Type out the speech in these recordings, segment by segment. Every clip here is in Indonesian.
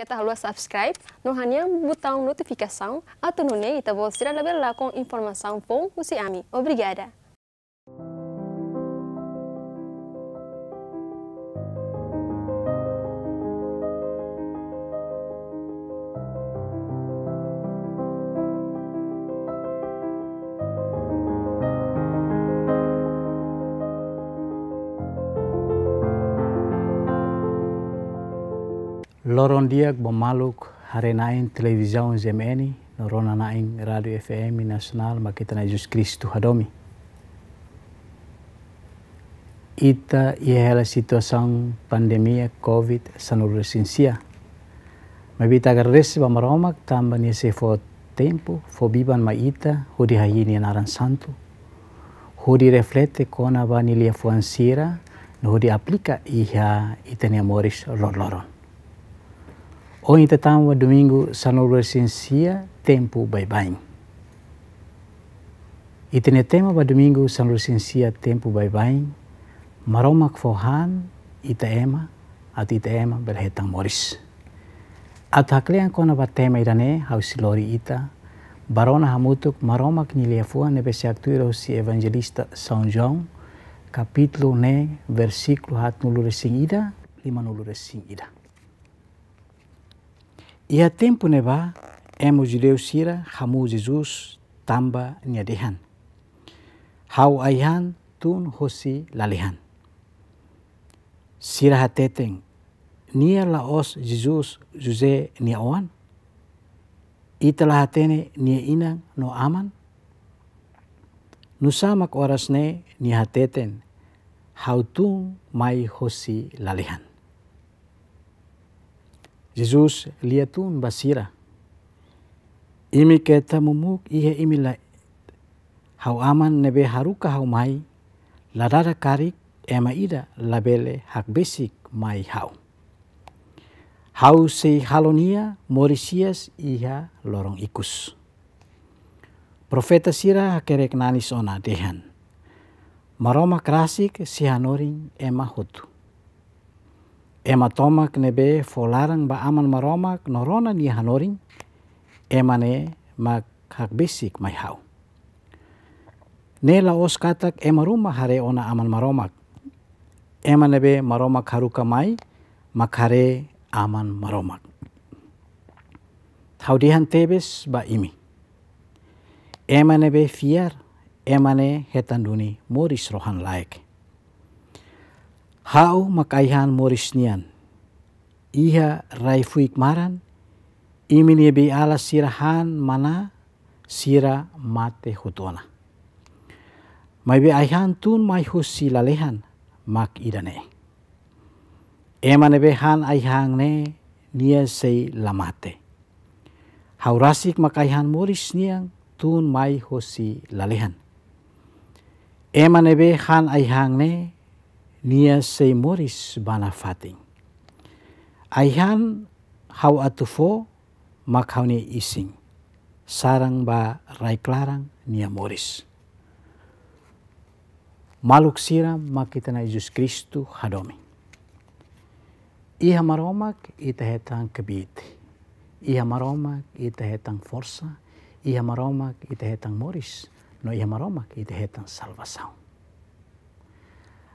Kita tá halua subscribe, no hanya botão notificação, a tonone e tá você a com informação bom você ami. Obrigada. loron diak bomaluk hare naing televisão zemeni norona naing radio FM nasional makita na Jesus Kristu hadomi ita iahela situasang pandemia COVID sanuru sinsia. Mabita agradeço maromak tamba nesse fo tempo fo biban ma ita hodi hayini naran santo. Hodi reflete kona lia fo ansira no hodi aplica iha itania moris lorloron. Hoy estamos domingo resensia tempo bye bye. Itene tema para domingo resensia tempo bye bye. Maroma kfohan itaema at itaema berhetang moris. At haklean kona ba tema irane hausi lori ita barona hamutuk maromak niliafua nebe seaktuiro si evangelista Songjong, João Kapitlo ne versiklo hat nulu resing ida lima nulu resing ida. Ia e tempo neba, emu judeu sira, hamu Jesus tamba nyadehan. Hau aihan tun hosi lalehan. Sira hateteng, nia laos Jesus juze nia oan. Italah hatene nia inang no aman. Nusamak ne nia hateten, hau tun mai hosi lalehan. Jesus liatun basira. Imi keta mumuk ihe imi la hau aman nebe haruka hau mai Ladara karik ema ida labele hak besik mai hau. Hau sei halonia morisias iha lorong ikus. Profeta sira hakerek nanis ona dehan. Maroma krasik sihanoring ema hutu. Ema tomak nebe folarang ba aman maromak norona ni hanoring emane mak hak besik mai hau. Nela os katak ema rumah hare ona aman maromak. Ema nebe maromak haruka mai makare aman maromak. dihan tebes ba imi. Ema nebe fiar emane hetan duni moris rohan laik. Hau makaihan morisnian. Iha raifuik maran. Imini be ala sirahan mana sira mate hutona. Mai be aihan tun mai husi lalehan mak idane. Emane be han aihang ne nia sei lamate. Haurasik makaihan moris niang tun mai husi lalehan. Emane be han aihang ne nia sei moris bana fating. Aihan hau atufo makhauni ising. Sarang ba raiklarang nia moris. Maluk siram na Yesus Kristu hadomi. Iha maromak ita hetang kebiti. Iha maromak ita hetang forsa. Iha maromak ita hetang moris. No iha maromak ita hetang salvasaun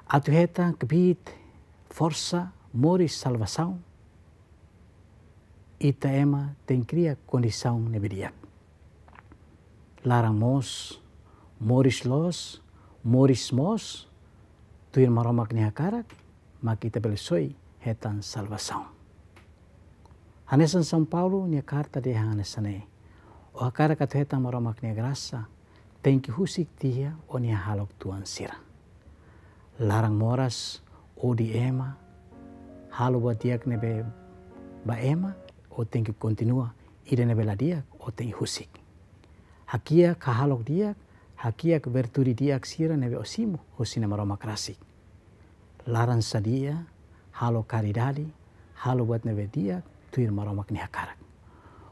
atuheta kbit forsa mori salvação itaema tengkria kondisau condição Larang mos, moris los moris mos tuir maromak nehakarak makita belisoi hetan salvação hanesan São Paulo nia karta de hanesane o hakarak atu maromak nia grasa Tengki husik tia o nia halok tuan sira larang moras o oh di ema halo buat diak nebe ba ema o oh tengki kontinua ide nebe la diak o tengki husik hakia kahalok diak hakia berturi diak sira nebe osimu husina maroma krasik larang sadia halo karidali halo buat nebe diak tuir maromak ni hakarak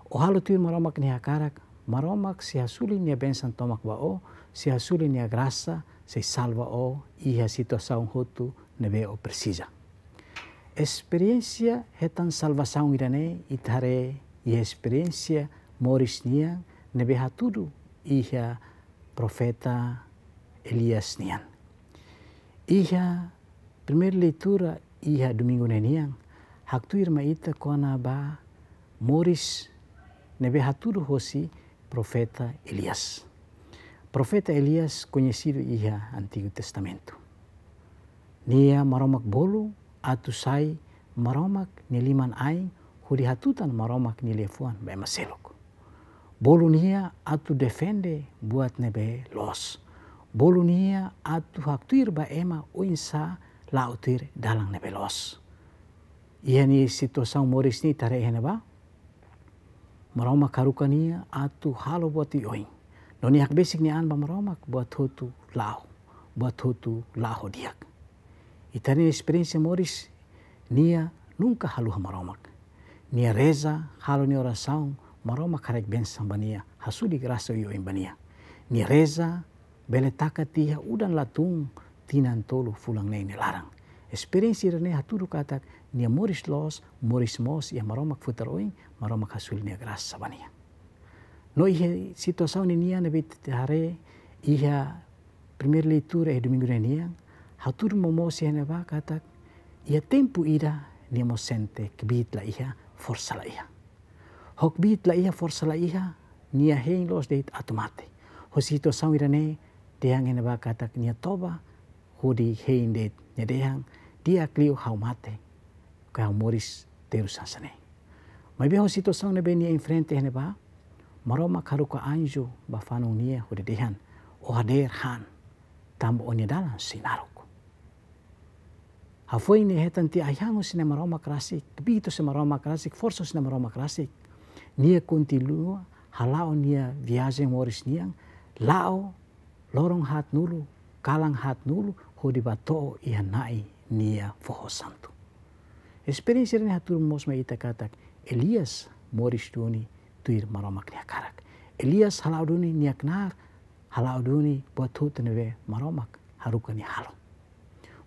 o oh halo tuir maromak ni hakarak maromak si hasuli bensan tomak ba o si hasuli ni grasa se salva o iha situação hotu neve o precisa. Experiência hetan salvação irane itare iha experiência nian neve hatudu iha profeta Elias nian. Iha primeira leitura iha domingo neniang haktu irma ita kona ba moris neve hatudu hosi profeta Elias profeta Elias conhecido ia Antigo Testamento. Nia maromak bolu atu sai maromak niliman ai huri hatutan maromak nilefuan be maselok. Bolu nia atu defende buat nebe los. Bolu nia atu haktuir ba ema uinsa lautir dalang nebe los. Ia ni situasi moris ni tare neba. ba. Maromak harukania atu halo buat ioing. Noniak besik ni an bamromak buat hotu lau, buat hotu lau diak. Itani experience moris nia nunca halu hamaromak. Nia reza halu ni orang saung maromak karek ben sambania hasuli graso yo imbania. Nia reza bele takatia udan latung tinan tolu fulang nei ni larang. Experience irane haturu katak nia moris los moris mos ya maromak futar maromak hasuli nia grasa bania. No ihe situação ini yang lebih hare Iha primer leitura e domingo ini yang hatur momo sih neba kata iha tempu ira ni mo sente kebit la Iha forsa la Iha. Hok bit la Iha forsa la ni a hein los deit atomate. Ho situação ira ne deang neba kata nia toba ho di hein deit nia deang dia kliu hau mate kau moris terus sasane. Mas bem a situação nebe nia em frente neba maroma karuka anju ba fanonia hode dehan o hader han tambo oni dalan sinaruku. hafoi ni hetan ti ayango sine maroma klasik, bito se maroma klasik, forso sine maroma krasik nia lua halau nia viaje moris nia, lao lorong hat nulu kalang hat nulu hodi bato ia nai nia foho santu experiência ni hatur mos ita katak Elias Moris tuni tuir maromak niakarak. Elias halauduni niaknar halauduni batu tenwe maromak harukani halom.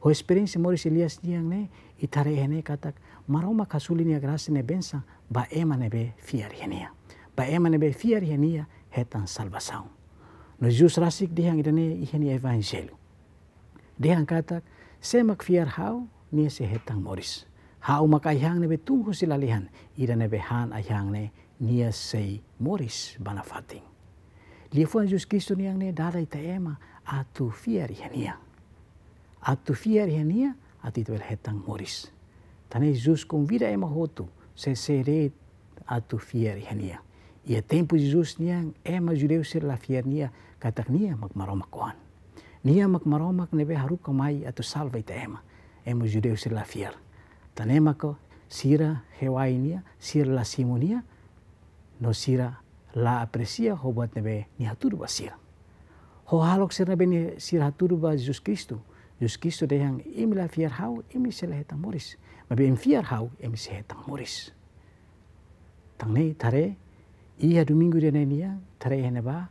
Ho experience moris Elias niang ne itare ene katak maromak hasuli niagras ne bensa ba ema be fiar henia. Ba ema be fiar henia hetan salvasaun. No jus rasik dihang idane iheni evangelio. Dihang katak semak fiar hau ni se hetang moris. Hau makai hang be tunggu silalihan idane be han ayang ne Nia sei moris banafating. Lia fuan Jesus Kristo niang ne dala ita ema atu fiar henia. Atu fiar henia ati tuel hetang moris. Tane Jesus convida ema hotu se atu fiar henia. Ia tempo Jesus niang ema judeu ser la fiar nia katak nia mak maromak kuan. Nia mak maromak nebe haruk kamai atu salva ita ema. Ema judeu ser la fiar. Tane mako sira hewainia, sira la simonia, no sira la ho buat nebe ni ba sira. Ho halok sira nebe ni sira ba Jesus Kristus. Jesus Kristus de yang imla fiar hau imi sela hetang moris. Mabe im fiar hau imi se hetang moris. Tang nei tare iya domingo de nenia tare ba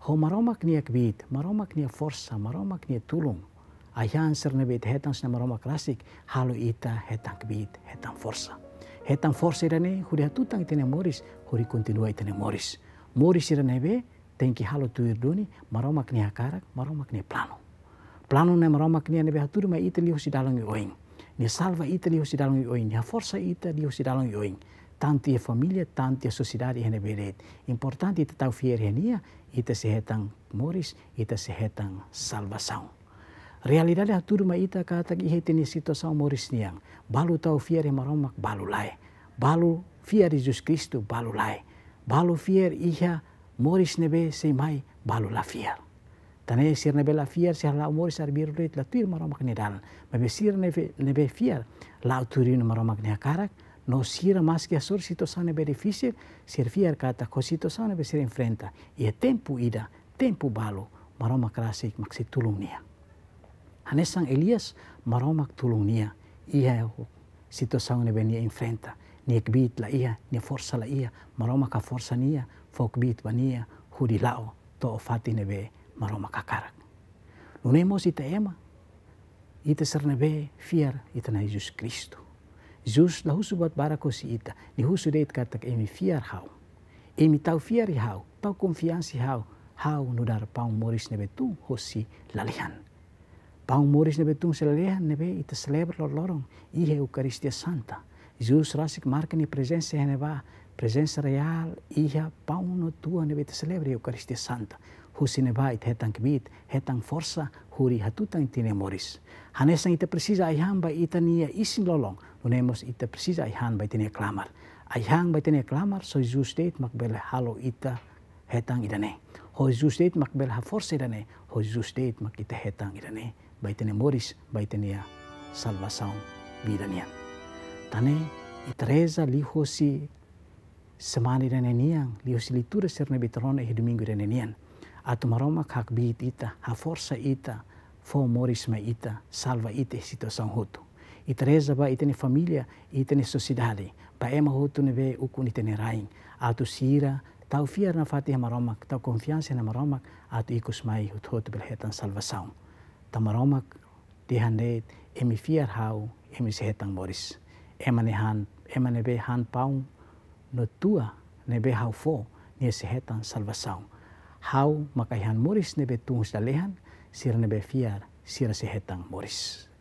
ho maromak nia kbit, maromak nia forsa, maromak nia tulung. Ayan sir nebe hetang sna maromak klasik halu ita hetang kbit, hetang forsa hetan forse irane huri tutang itene moris huri kontinua itene moris moris irane be tengki halo tuir doni maromak ni akarak maromak ni plano plano ne maromak ni ane be haturi ma itali hosi dalang i oing ni salva itali si dalang i oing ni forsa itali si dalang i oing tanti e familia tanti e sosidari e rebedet. Importante ita tau fier henia, ita se moris, itu se salvação realidade tudo ita kata ki hetini sito sa moris niang balu tau fier maromak balu lai balu fier Jesus Kristus balu lai balu fier iha moris nebe se mai balu la fier tane sir nebe la fier sir la moris arbiru ret la tuir maromak ni dal mabe sir nebe nebe fier la turin maromak ni akarak no sira nebe que hacer situaciones difíciles, servir cada situación nebe se enfrenta. iya tempu ida, ida, balu maromak rasik maksi tulung niya. A sang Elias maromak tulung nia ia situasaun ne benia enfrenta Nia ekbit la ia ni forsa la ia maromak ka forsa nia fok bit bania hudi lao to ofati ne be maromak akarak. si ita ema ita sernebe fiar ita na Jesus Kristo. Jesus la husu bat barakosi ita, ni husu deit katak emi fiar hau. Emi tau fiar hau, tau konfiansi hau, hau nudar paung moris nebe tu hosi lalihan. Pangumores na betong salalehan na be ita celebra lo lorong ihe Eucaristia Santa. Jesus rasik marca ni presença na ba presença real ihe pauno tua na be ita celebra Eucaristia Santa. Husine ba ita hetang kibit, hetang forsa huri hatutang tine moris. Hanesang ita precisa aihan ba ita nia isin lolong, lunemos ita precisa aihan ba ita nia clamar. Aihan ba ita nia clamar, so Jesus deit makbele halo ita hetang idane. Ho Jesus deit makbele ha força idane, ho Jesus deit makita hetang idane. baitene moris baitenia ya salvação bidania tane itreza lihosi semana renenian lihosi litura serne betrona e domingo renenian atu maroma hak bit ita ha ita fo moris ma ita salva ita situação hutu itreza ba itene família itene sociedade ba ema hotu uku ukun itene rain atu sira tau fiar na fatih maromak tau confiança na maromak atu ikus mai hut hotu belhetan salvação tamaromak ti handet emi fiar hau emi sehetang boris emane han emane be han paung no tua nebe hau fo ni sehetang salvasaung hau makaihan moris nebe tungus dalehan sir nebe fiar sir sehetang moris